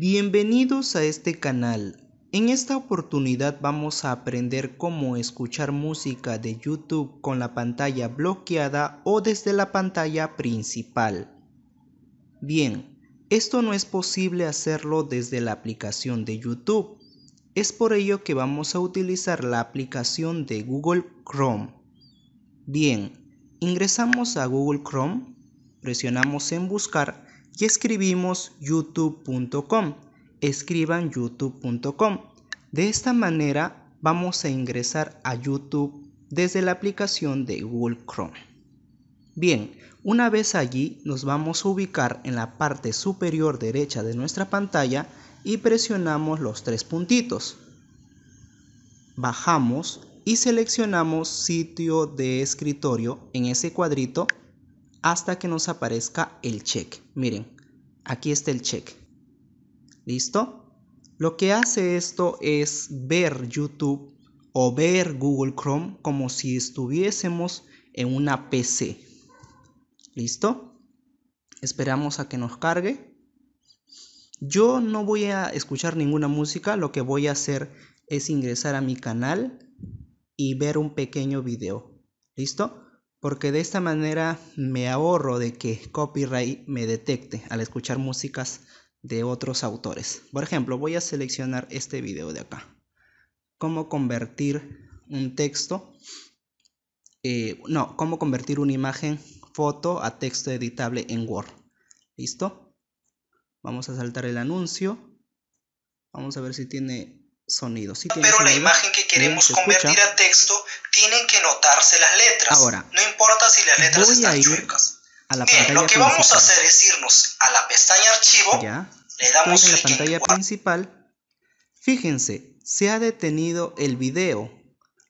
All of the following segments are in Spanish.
Bienvenidos a este canal. En esta oportunidad vamos a aprender cómo escuchar música de YouTube con la pantalla bloqueada o desde la pantalla principal. Bien, esto no es posible hacerlo desde la aplicación de YouTube. Es por ello que vamos a utilizar la aplicación de Google Chrome. Bien, ingresamos a Google Chrome, presionamos en buscar y escribimos youtube.com. Escriban youtube.com. De esta manera vamos a ingresar a YouTube desde la aplicación de Google Chrome. Bien, una vez allí nos vamos a ubicar en la parte superior derecha de nuestra pantalla y presionamos los tres puntitos. Bajamos y seleccionamos sitio de escritorio en ese cuadrito hasta que nos aparezca el check. Miren, aquí está el check. ¿Listo? Lo que hace esto es ver YouTube o ver Google Chrome como si estuviésemos en una PC. ¿Listo? Esperamos a que nos cargue. Yo no voy a escuchar ninguna música, lo que voy a hacer es ingresar a mi canal y ver un pequeño video. ¿Listo? porque de esta manera me ahorro de que copyright me detecte al escuchar músicas de otros autores. Por ejemplo, voy a seleccionar este video de acá. Cómo convertir un texto, eh, no, cómo convertir una imagen foto a texto editable en Word. ¿Listo? Vamos a saltar el anuncio. Vamos a ver si tiene sonido. Pero la imagen que eh, queremos convertir a texto tienen que notarse las letras. Ahora, no importa si las letras están chuecas. Bien, lo que vamos a hacer es irnos a la pestaña archivo. Ya. Le damos en la pantalla principal. Fíjense, se ha detenido el video.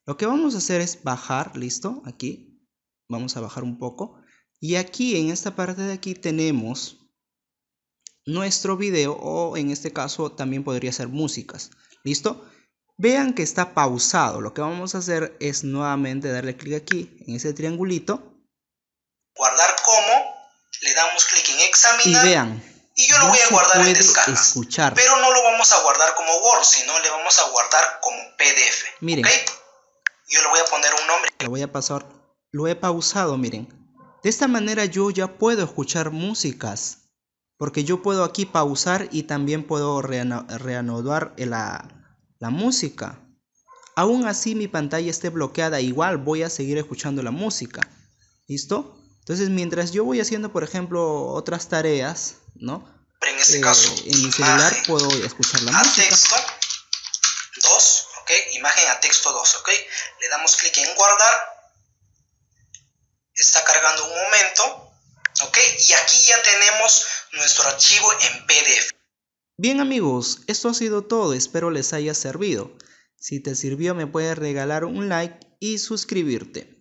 Lo que vamos a hacer es bajar, listo, aquí. Vamos a bajar un poco. Y aquí, en esta parte de aquí, tenemos nuestro video o en este caso también podría ser músicas. ¿Listo? Vean que está pausado. Lo que vamos a hacer es nuevamente darle clic aquí en ese triangulito. Guardar como. Le damos clic en examinar. Y vean, y yo lo voy a guardar en descargas. Escuchar. Pero no lo vamos a guardar como Word, sino le vamos a guardar como PDF. Miren. Yo le voy a poner un nombre. Lo voy a pasar. Lo he pausado, miren. De esta manera yo ya puedo escuchar músicas porque yo puedo aquí pausar y también puedo reanudar la, música. Aún así mi pantalla esté bloqueada, igual voy a seguir escuchando la música. ¿Listo? Entonces mientras yo voy haciendo, por ejemplo, otras tareas, ¿no? En este eh, caso, en mi celular puedo escuchar la a ah, música. texto 2, ¿ok? Imagen a texto 2, ¿ok? Le damos clic en guardar. Está cargando un momento y aquí ya tenemos nuestro archivo en PDF. Bien amigos, esto ha sido todo, espero les haya servido. Si te sirvió me puedes regalar un like y suscribirte.